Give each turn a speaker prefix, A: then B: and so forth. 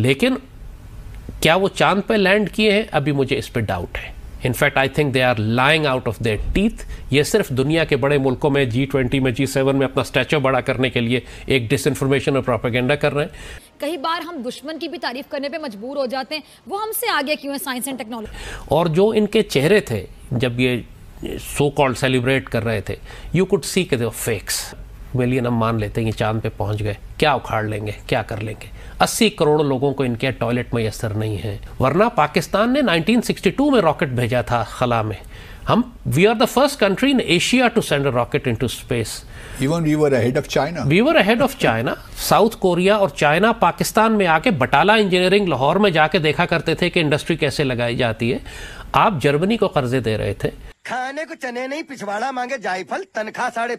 A: लेकिन क्या वो चांद पर लैंड किए हैं अभी मुझे इस पर डाउट है in fact I think they are lying out of their teeth ये सिर्फ दुनिया के बड़े मुल्कों में जी ट्वेंटी में जी सेवन में अपना स्टैचू बड़ा करने के लिए एक डिस इन्फॉर्मेशन और प्रोपागेंडा कर रहे हैं
B: कई बार हम दुश्मन की भी तारीफ करने पे मजबूर हो जाते हैं वो हमसे आगे क्यों है साइंस एंड टेक्नोलॉजी
A: और जो इनके चेहरे थे जब ये सो कॉल्ड सेलिब्रेट कर रहे थे यू कुड सी के दे फेक्स मिलियन हम मान लेते हैं कि चांद पे पहुंच गए क्या उखाड़ लेंगे क्या कर लेंगे 80 करोड़ लोगों को इनके टॉयलेट में असर नहीं है वरना पाकिस्तान ने 1962 में रॉकेट भेजा था खला में हम we are the first country in Asia to send a rocket to space even we were ahead of China we were ahead of China South Korea और चाइना पाकिस्तान में आके बटाला इंजीनियरिंग लाहौर में जाके देखा करते थे कि इंडस्ट्री कैसे लगाई जाती है आप जर्मनी को कर्जे दे रहे थे
C: खाने को चने नहीं पिछवाड़ा मांगे जायफल तनख्वाह साढ़े